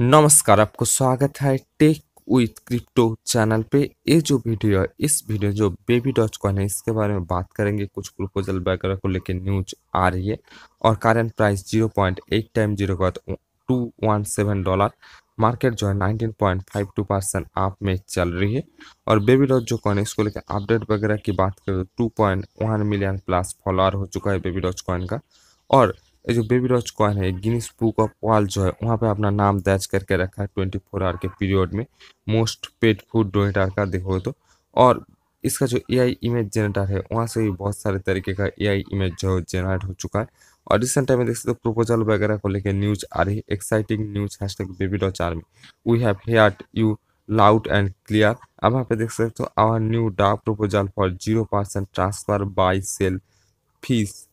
नमस्कार आपको स्वागत है टेक विथ क्रिप्टो चैनल पे ये जो वीडियो है इस वीडियो जो बेबी डॉच कॉइन है इसके बारे में बात करेंगे कुछ प्रपोजल वगैरह को लेकर न्यूज आ रही है और current price zero point eight time zero का two one seven dollar market जो है nineteen point five two percent आप में चल रही है और बेबी डॉट जो कॉइन है इसको लेकर अपडेट वगैरह की बात करें तो two point one million plus follower हो चुका है बेबी डॉच कॉइन का और जो बेबी रॉच कॉइन है गिनीस बुक ऑफ वर्ल्ड जो है वहाँ पे अपना नाम दर्ज करके रखा है ट्वेंटी फोर आवर के पीरियड में मोस्ट पेड फूड डोनेटर का देखोगे तो और इसका जो एआई इमेज जनरेटर है वहाँ से भी बहुत सारे तरीके का एआई इमेज जो जनरेट हो चुका है और रिसेंट टाइम में देख सकते हो प्रपोजल वगैरह को लेकर न्यूज आ रही exciting news hash baby doge army we have heard you loud and clear अब यहाँ पे देख सकते हो our new DAO proposal for zero transfer buy sell fees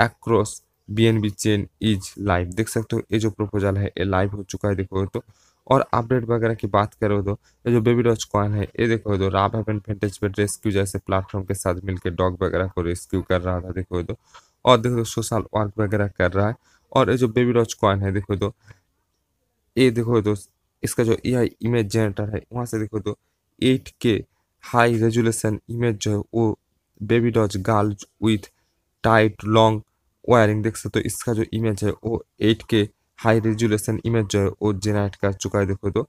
across B N B chain is live देख सकते हो ये जो प्रपोजल है ये लाइव हो चुका है देखो तो और अपडेट वगैरह की बात करो तो ये जो बेबी डॉच कॉइन है ये देखो तो राब एंड फेंटेज पर रेस्क्यू जैसे प्लेटफॉर्म के साथ मिलकर डॉग वगैरह को रेस्क्यू कर रहा था देखो तो और देखो तो सोशल वर्क वगैरह कर रहा है और ये जो बेबी डॉच कॉइन है देखो तो ये देखो तो इसका जो ए इमेज जनरेटर है वहाँ से देखो तो एट के हाई रेजुलेशन इमेज जो है वो baby doge girl with tight long wiring देख सकते हो इसका जो इमेज है वो एट के हाई रेजुलेशन इमेज जो है वो जनरेट कर चुका है देखो तो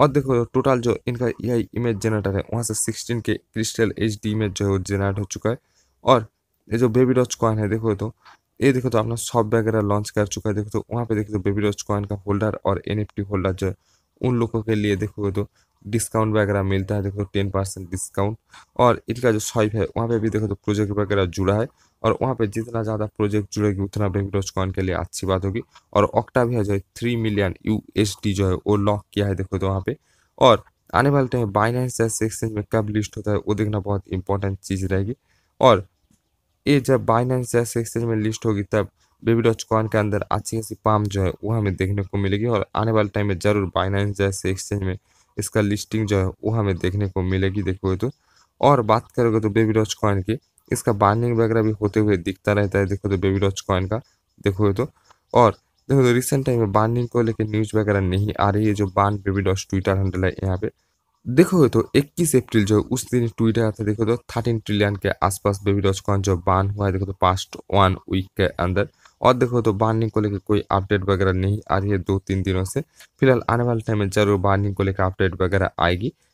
और देखो तो टोटल जो इनका यही इमेज जेनरेटर है वहाँ से सिक्सटीन के क्रिस्टल एच डी इमेज जो है वो जनरेट हो चुका है और ये जो बेबी डॉच कॉइन है देखो तो ये देखो तो अपना शॉप वगैरह लॉन्च कर चुका है देखो तो वहाँ पे देखो तो बेबी डॉच कॉइन का होल्डर और एन होल्डर जो है उन लोगों के लिए देखो तो डिस्काउंट वगैरह मिलता है देखो टेन परसेंट डिस्काउंट और इनका जो स्वाइप है वहाँ पे भी देखो तो प्रोजेक्ट वगैरह जुड़ा है और वहाँ पे जितना ज़्यादा प्रोजेक्ट जुड़ेगी उतना बेबीडोज कॉइन के लिए अच्छी बात होगी और है जो है थ्री मिलियन यू जो है वो लॉक किया है देखो तो वहाँ पे और आने वाले टाइम बाइनेंस जैसे एक्सचेंज में कब लिस्ट होता है वो देखना बहुत इंपॉर्टेंट चीज़ रहेगी और ये जब बाइनेंस जैसे एक्सचेंज में लिस्ट होगी तब बेबी डॉच कॉइन के अंदर अच्छी खासी पाम जो है वो हमें देखने को मिलेगी और आने वाले टाइम में ज़रूर बाइनेंस जैसे एक्सचेंज में इसका लिस्टिंग जो है वो हमें देखने को मिलेगी देखोगे तो और बात करोगे तो बेबी डॉच कॉइन की इसका बार्निंग वगैरह भी होते हुए दिखता रहता है देखो तो बेबी डॉच कॉइन का देखो तो और देखो तो रिसेंट टाइम में बार्निंग को लेकर न्यूज़ वगैरह नहीं आ रही है जो बान बेबी डॉच ट्विटर हैंडल है यहाँ पे देखो तो इक्कीस अप्रैल जो उस दिन ट्विटर था देखो तो 13 ट्रिलियन के आसपास बेबी डॉच कॉइन जो बान हुआ है देखो तो पास्ट वन वीक के अंदर और देखो तो बार्निंग को लेकर कोई अपडेट वगैरह नहीं आ रही है दो तीन दिनों से फिलहाल आने वाले टाइम में जरूर बार्निंग को लेकर अपडेट वगैरह आएगी